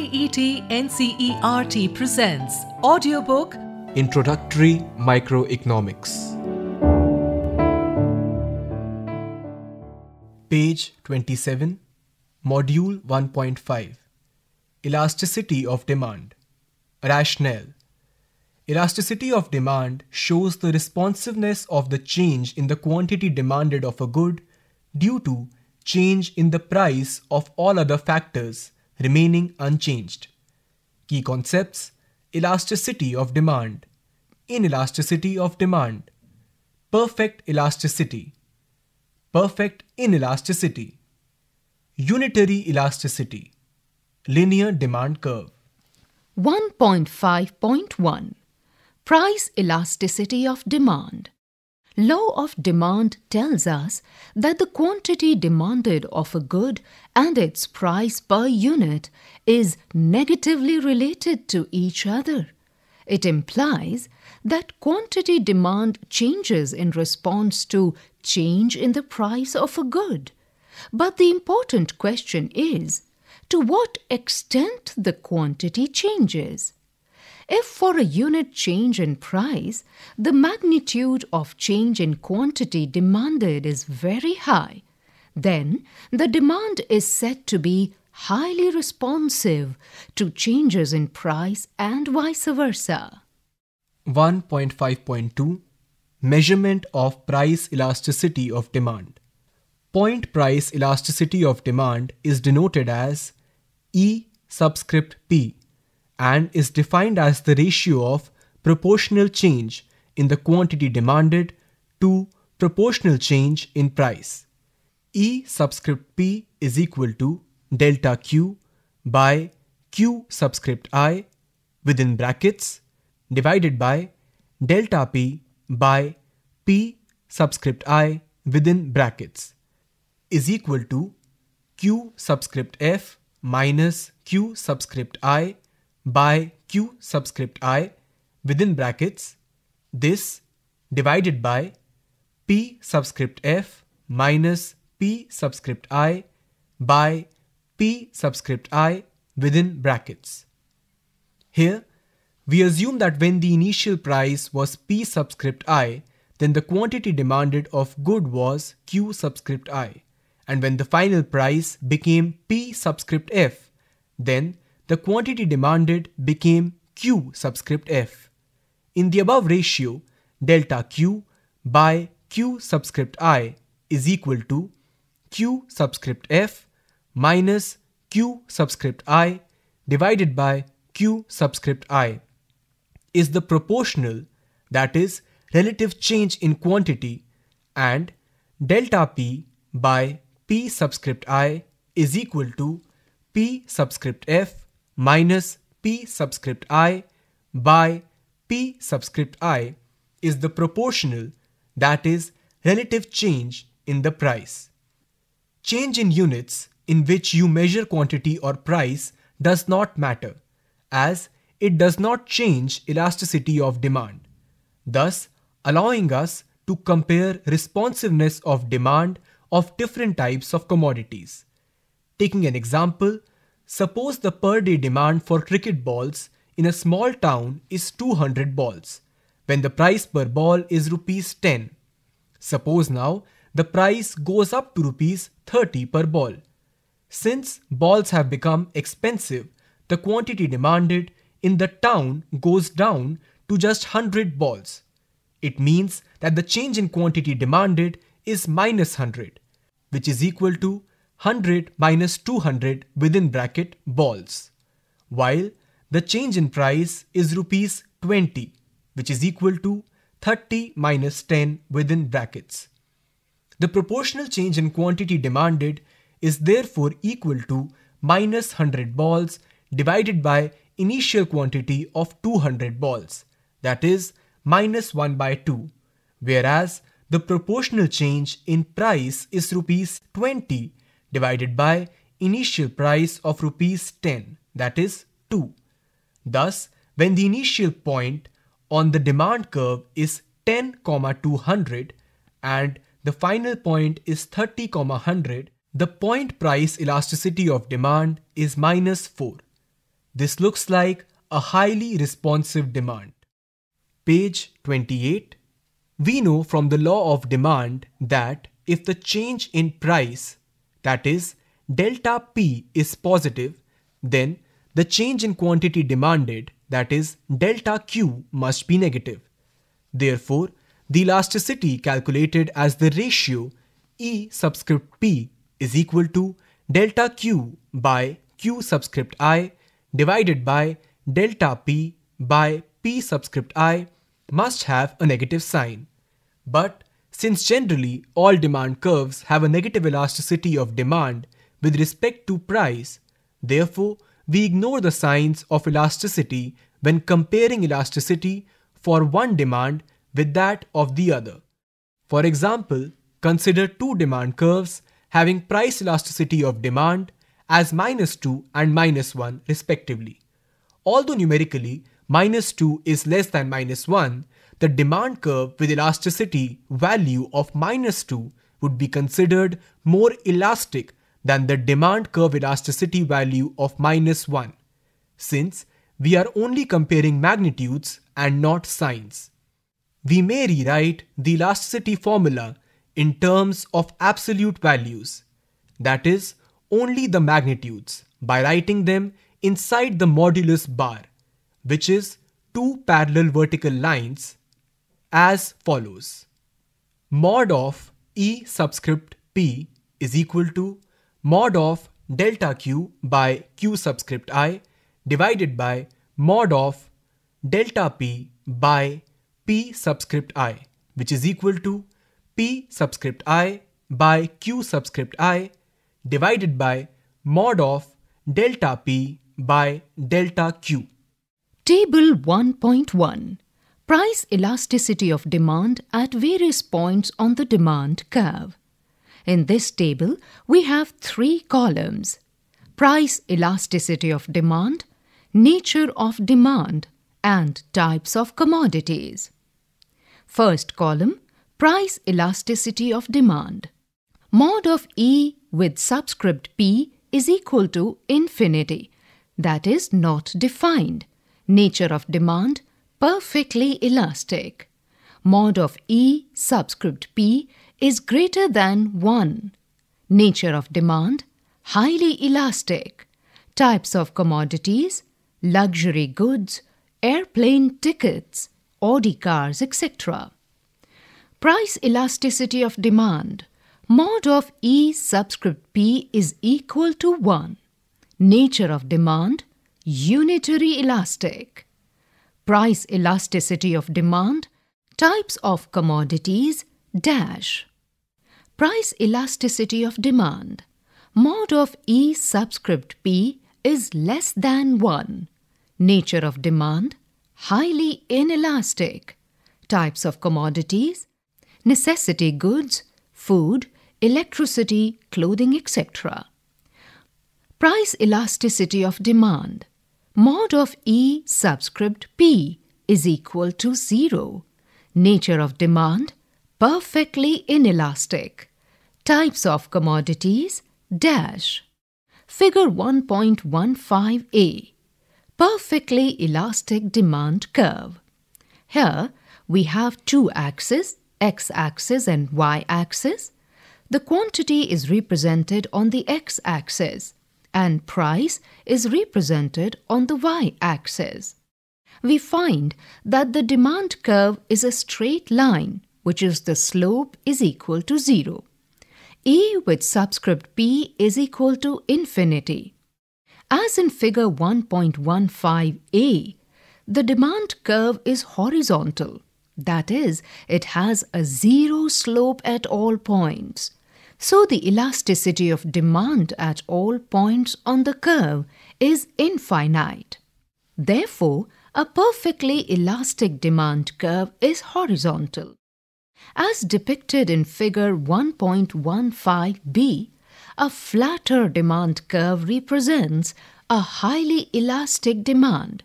IIET NCERT presents audiobook Introductory Microeconomics. Page 27, Module 1.5 Elasticity of Demand. Rationale Elasticity of demand shows the responsiveness of the change in the quantity demanded of a good due to change in the price of all other factors remaining unchanged. Key concepts Elasticity of demand, inelasticity of demand, perfect elasticity, perfect inelasticity, unitary elasticity, linear demand curve. 1.5.1 Price elasticity of demand. Law of demand tells us that the quantity demanded of a good and its price per unit is negatively related to each other. It implies that quantity demand changes in response to change in the price of a good. But the important question is to what extent the quantity changes. If for a unit change in price, the magnitude of change in quantity demanded is very high, then the demand is said to be highly responsive to changes in price and vice versa. 1.5.2 Measurement of price elasticity of demand. Point price elasticity of demand is denoted as E subscript P and is defined as the ratio of proportional change in the quantity demanded to proportional change in price. E subscript P is equal to delta Q by Q subscript I within brackets divided by delta P by P subscript I within brackets is equal to Q subscript F minus Q subscript I by q subscript i within brackets this divided by p subscript f minus p subscript i by p subscript i within brackets. Here, we assume that when the initial price was p subscript i, then the quantity demanded of good was q subscript i. And when the final price became p subscript f, then the quantity demanded became Q subscript F. In the above ratio, delta Q by Q subscript I is equal to Q subscript F minus Q subscript I divided by Q subscript I is the proportional, that is, relative change in quantity and delta P by P subscript I is equal to P subscript F minus p subscript i by p subscript i is the proportional, that is, relative change in the price. Change in units in which you measure quantity or price does not matter, as it does not change elasticity of demand, thus allowing us to compare responsiveness of demand of different types of commodities. Taking an example, Suppose the per day demand for cricket balls in a small town is 200 balls, when the price per ball is rupees 10. Suppose now the price goes up to rupees 30 per ball. Since balls have become expensive, the quantity demanded in the town goes down to just 100 balls. It means that the change in quantity demanded is minus 100, which is equal to 100 minus 200 within bracket balls, while the change in price is rupees 20, which is equal to 30 minus 10 within brackets. The proportional change in quantity demanded is therefore equal to minus 100 balls divided by initial quantity of 200 balls, that is minus 1 by 2, whereas the proportional change in price is rupees 20 divided by initial price of rupees 10 that is 2. Thus, when the initial point on the demand curve is 10, 200 and the final point is 30, 100, the point price elasticity of demand is minus 4. This looks like a highly responsive demand. Page 28. We know from the law of demand that if the change in price that is delta P is positive, then the change in quantity demanded, that is delta Q must be negative. Therefore, the elasticity calculated as the ratio E subscript P is equal to delta Q by Q subscript I divided by delta P by P subscript I must have a negative sign. But since generally all demand curves have a negative elasticity of demand with respect to price, therefore we ignore the signs of elasticity when comparing elasticity for one demand with that of the other. For example, consider two demand curves having price elasticity of demand as minus 2 and minus 1 respectively. Although numerically minus 2 is less than minus 1, the demand curve with elasticity value of minus 2 would be considered more elastic than the demand curve elasticity value of minus 1, since we are only comparing magnitudes and not signs. We may rewrite the elasticity formula in terms of absolute values, that is, only the magnitudes, by writing them inside the modulus bar, which is two parallel vertical lines as follows. Mod of E subscript P is equal to mod of delta Q by Q subscript I divided by mod of delta P by P subscript I, which is equal to P subscript I by Q subscript I divided by mod of delta P by delta Q. Table 1.1 price elasticity of demand at various points on the demand curve. In this table, we have three columns. Price elasticity of demand, nature of demand, and types of commodities. First column, price elasticity of demand. Mod of E with subscript P is equal to infinity, that is not defined. Nature of demand perfectly elastic. Mod of E subscript P is greater than 1. Nature of demand, highly elastic. Types of commodities, luxury goods, airplane tickets, Audi cars, etc. Price elasticity of demand, mod of E subscript P is equal to 1. Nature of demand, unitary elastic price elasticity of demand, types of commodities, dash. Price elasticity of demand. Mod of E subscript P is less than 1. Nature of demand, highly inelastic. Types of commodities, necessity goods, food, electricity, clothing, etc. Price elasticity of demand mod of E subscript P is equal to 0. Nature of demand, perfectly inelastic. Types of commodities, dash. Figure 1.15a, perfectly elastic demand curve. Here, we have two axes, x-axis and y-axis. The quantity is represented on the x-axis and price is represented on the y-axis. We find that the demand curve is a straight line, which is the slope is equal to 0. E with subscript P is equal to infinity. As in figure 1.15a, the demand curve is horizontal. That is, it has a zero slope at all points. So the elasticity of demand at all points on the curve is infinite. Therefore, a perfectly elastic demand curve is horizontal. As depicted in figure 1.15b, a flatter demand curve represents a highly elastic demand,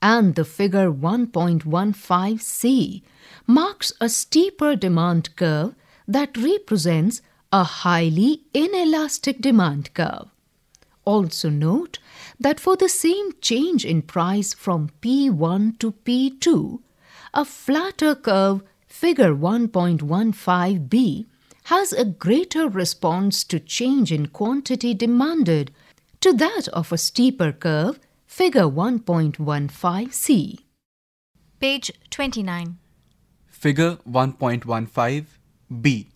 and the figure 1.15c marks a steeper demand curve that represents a highly inelastic demand curve. Also note that for the same change in price from P1 to P2, a flatter curve figure 1.15b has a greater response to change in quantity demanded to that of a steeper curve figure 1.15c. Page 29. Figure 1.15b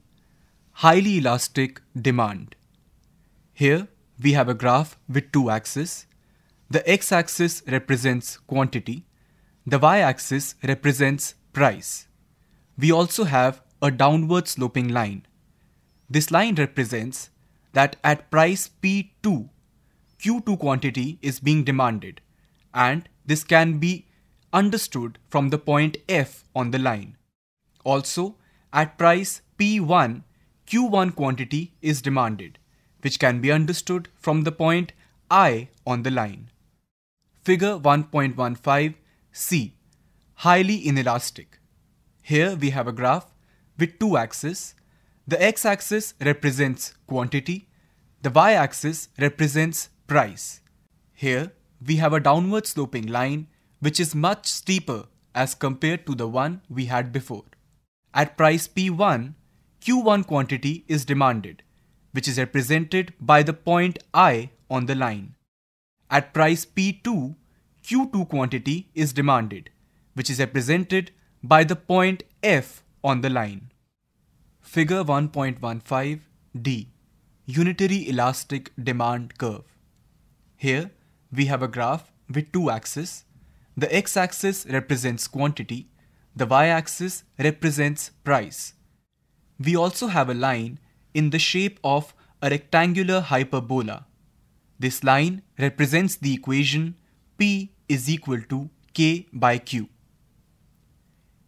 highly elastic demand. Here we have a graph with two axes. The x-axis represents quantity, the y-axis represents price. We also have a downward sloping line. This line represents that at price P2, Q2 quantity is being demanded and this can be understood from the point F on the line. Also, at price P1, Q1 quantity is demanded, which can be understood from the point I on the line. Figure 1.15 C Highly inelastic. Here we have a graph with two axes. The x axis represents quantity, the y axis represents price. Here we have a downward sloping line which is much steeper as compared to the one we had before. At price P1, Q1 quantity is demanded, which is represented by the point I on the line. At price P2, Q2 quantity is demanded, which is represented by the point F on the line. Figure 1.15 D Unitary Elastic Demand Curve. Here we have a graph with two axes. The x axis represents quantity, the y axis represents price we also have a line in the shape of a rectangular hyperbola. This line represents the equation P is equal to K by Q.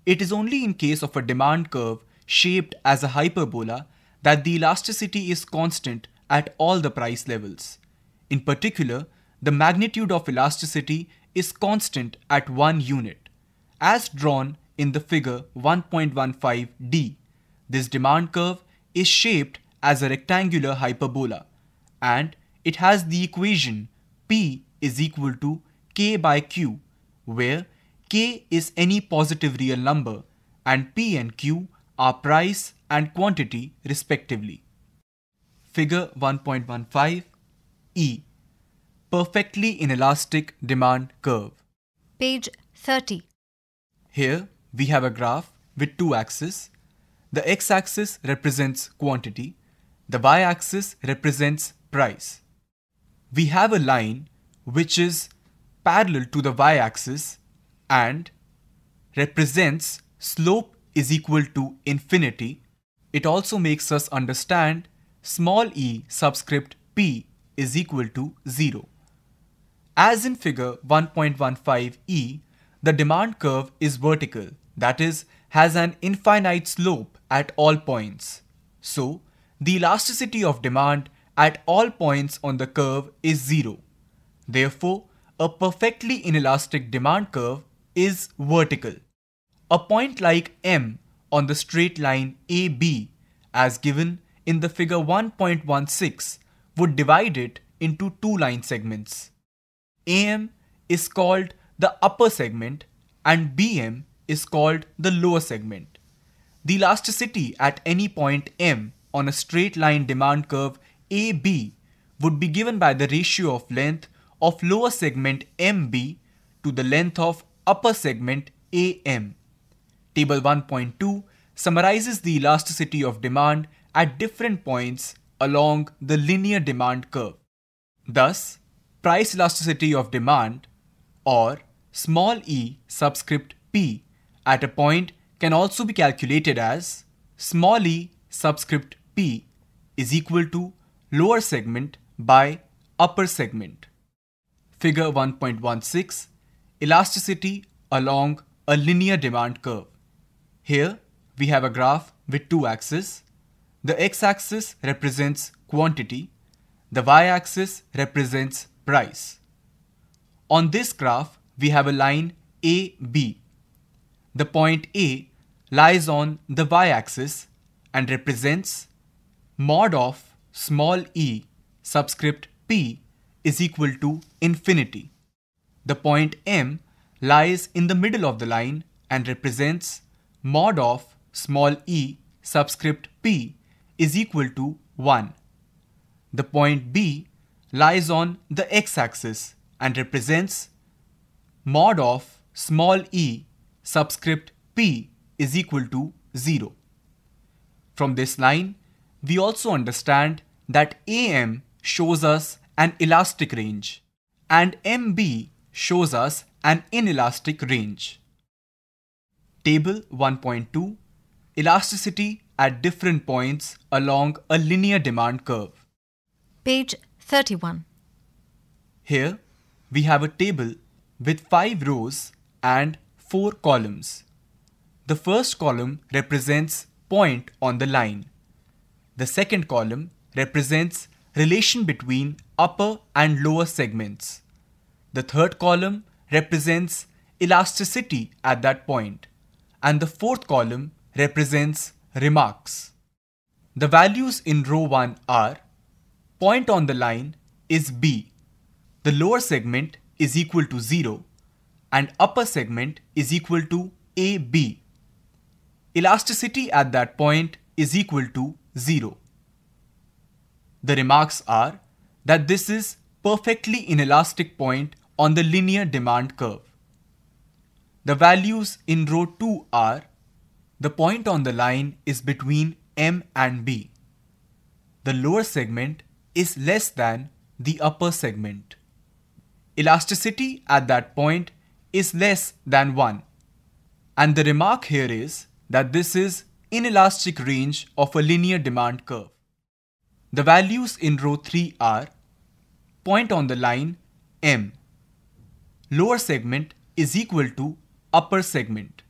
It is only in case of a demand curve shaped as a hyperbola that the elasticity is constant at all the price levels. In particular, the magnitude of elasticity is constant at 1 unit, as drawn in the figure 1.15d. This demand curve is shaped as a rectangular hyperbola and it has the equation P is equal to K by Q where K is any positive real number and P and Q are price and quantity respectively. Figure 1.15 E Perfectly inelastic demand curve. Page 30. Here we have a graph with two axes the x-axis represents quantity, the y-axis represents price. We have a line which is parallel to the y-axis and represents slope is equal to infinity. It also makes us understand small e subscript p is equal to 0. As in figure 1.15e, the demand curve is vertical, that is has an infinite slope at all points. So, the elasticity of demand at all points on the curve is zero. Therefore, a perfectly inelastic demand curve is vertical. A point like M on the straight line AB as given in the figure 1.16 would divide it into two line segments. AM is called the upper segment and BM is called the lower segment. The elasticity at any point M on a straight line demand curve AB would be given by the ratio of length of lower segment MB to the length of upper segment AM. Table 1.2 summarizes the elasticity of demand at different points along the linear demand curve. Thus, price elasticity of demand or small e subscript p at a point can also be calculated as small e subscript p is equal to lower segment by upper segment. Figure 1.16 Elasticity along a linear demand curve. Here we have a graph with two axes. The x-axis represents quantity, the y-axis represents price. On this graph, we have a line AB the point A lies on the y-axis and represents mod of small e subscript p is equal to infinity. The point M lies in the middle of the line and represents mod of small e subscript p is equal to 1. The point B lies on the x-axis and represents mod of small e subscript p is equal to 0. From this line, we also understand that AM shows us an elastic range and MB shows us an inelastic range. Table 1.2 Elasticity at different points along a linear demand curve. Page 31. Here, we have a table with 5 rows and four columns. The first column represents point on the line. The second column represents relation between upper and lower segments. The third column represents elasticity at that point. And the fourth column represents remarks. The values in row 1 are point on the line is B. The lower segment is equal to 0 and upper segment is equal to AB. Elasticity at that point is equal to 0. The remarks are that this is perfectly inelastic point on the linear demand curve. The values in row 2 are the point on the line is between M and B. The lower segment is less than the upper segment. Elasticity at that point is less than 1. And the remark here is that this is inelastic range of a linear demand curve. The values in row 3 are point on the line M. Lower segment is equal to upper segment.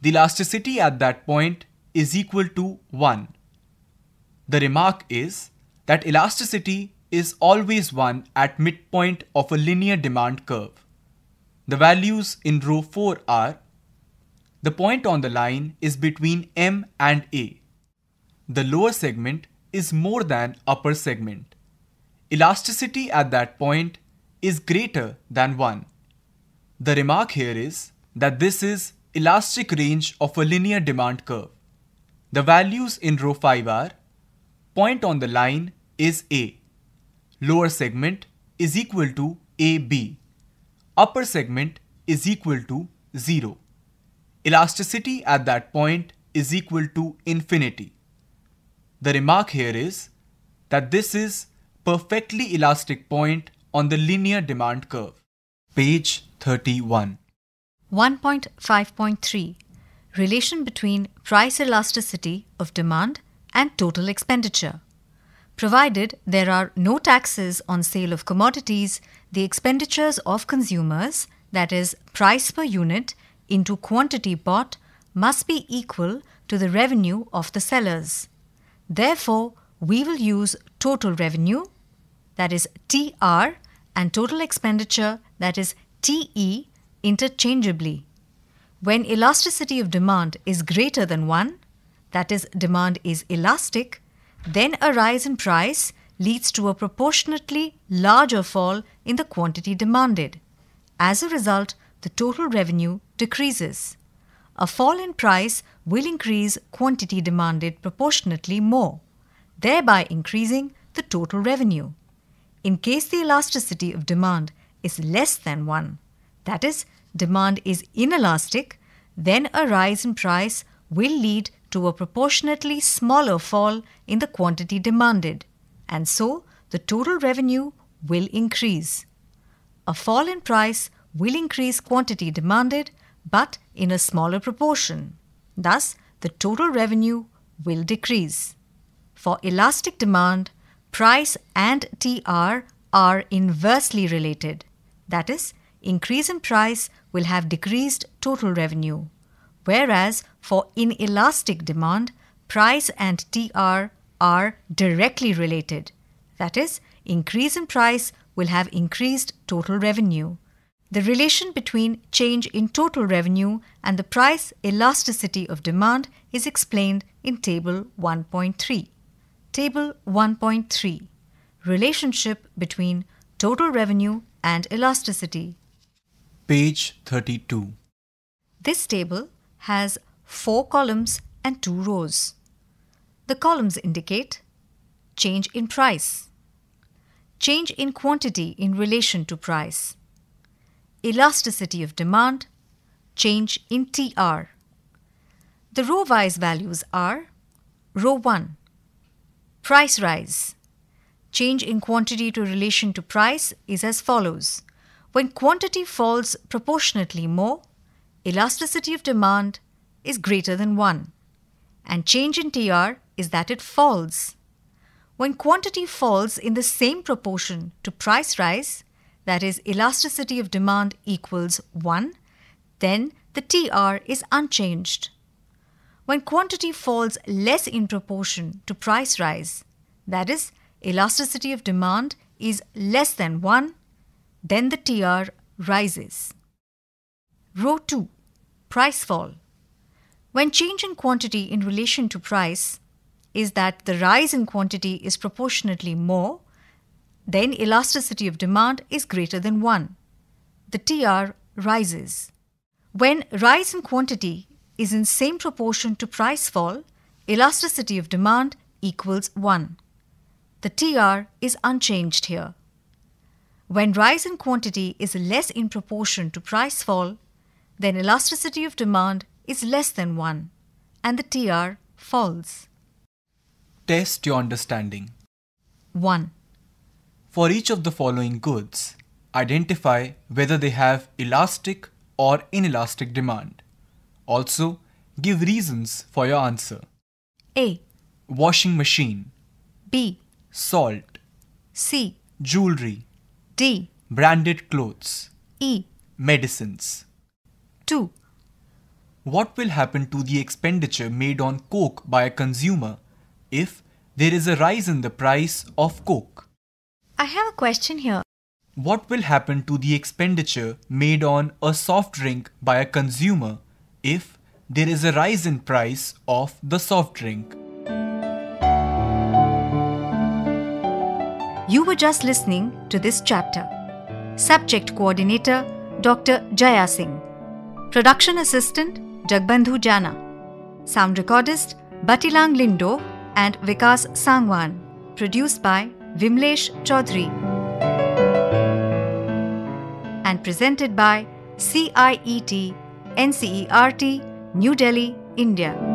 The elasticity at that point is equal to 1. The remark is that elasticity is always 1 at midpoint of a linear demand curve. The values in row 4 are the point on the line is between M and A. The lower segment is more than upper segment. Elasticity at that point is greater than 1. The remark here is that this is elastic range of a linear demand curve. The values in row 5 are point on the line is A. Lower segment is equal to AB upper segment is equal to 0. Elasticity at that point is equal to infinity. The remark here is that this is perfectly elastic point on the linear demand curve. Page 31. 1.5.3 Relation between price elasticity of demand and total expenditure provided there are no taxes on sale of commodities, the expenditures of consumers, that is, price per unit, into quantity bought must be equal to the revenue of the sellers. Therefore, we will use total revenue, that is TR, and total expenditure, that is TE, interchangeably. When elasticity of demand is greater than 1, that is, demand is elastic, then a rise in price leads to a proportionately larger fall in the quantity demanded. As a result, the total revenue decreases. A fall in price will increase quantity demanded proportionately more, thereby increasing the total revenue. In case the elasticity of demand is less than 1, that is, demand is inelastic, then a rise in price will lead to a proportionately smaller fall in the quantity demanded, and so the total revenue will increase. A fall in price will increase quantity demanded, but in a smaller proportion. Thus, the total revenue will decrease. For elastic demand, price and TR are inversely related. That is, increase in price will have decreased total revenue whereas for inelastic demand, price and TR are directly related. That is, increase in price will have increased total revenue. The relation between change in total revenue and the price elasticity of demand is explained in Table 1.3. Table 1.3 Relationship between total revenue and elasticity. Page 32. This table has four columns and two rows. The columns indicate change in price, change in quantity in relation to price, elasticity of demand, change in TR. The row wise values are row 1 price rise. Change in quantity to relation to price is as follows. When quantity falls proportionately more, elasticity of demand is greater than 1, and change in TR is that it falls. When quantity falls in the same proportion to price rise, that is, elasticity of demand equals 1, then the TR is unchanged. When quantity falls less in proportion to price rise, that is, elasticity of demand is less than 1, then the TR rises. Row 2 Price Fall When change in quantity in relation to price is that the rise in quantity is proportionately more, then elasticity of demand is greater than 1. The TR rises. When rise in quantity is in same proportion to price fall, elasticity of demand equals 1. The TR is unchanged here. When rise in quantity is less in proportion to price fall, then elasticity of demand is less than 1 and the TR falls. Test your understanding. 1. For each of the following goods, identify whether they have elastic or inelastic demand. Also, give reasons for your answer. A. Washing machine. B. Salt. C. Jewelry. D. Branded clothes. E. Medicines. What will happen to the expenditure made on coke by a consumer if there is a rise in the price of coke? I have a question here. What will happen to the expenditure made on a soft drink by a consumer if there is a rise in price of the soft drink? You were just listening to this chapter. Subject Coordinator Dr. Jaya Singh. Production assistant Jagbandhu Jana. Sound recordist Batilang Lindo and Vikas Sangwan. Produced by Vimlesh Chaudhary. And presented by CIET NCERT, New Delhi, India.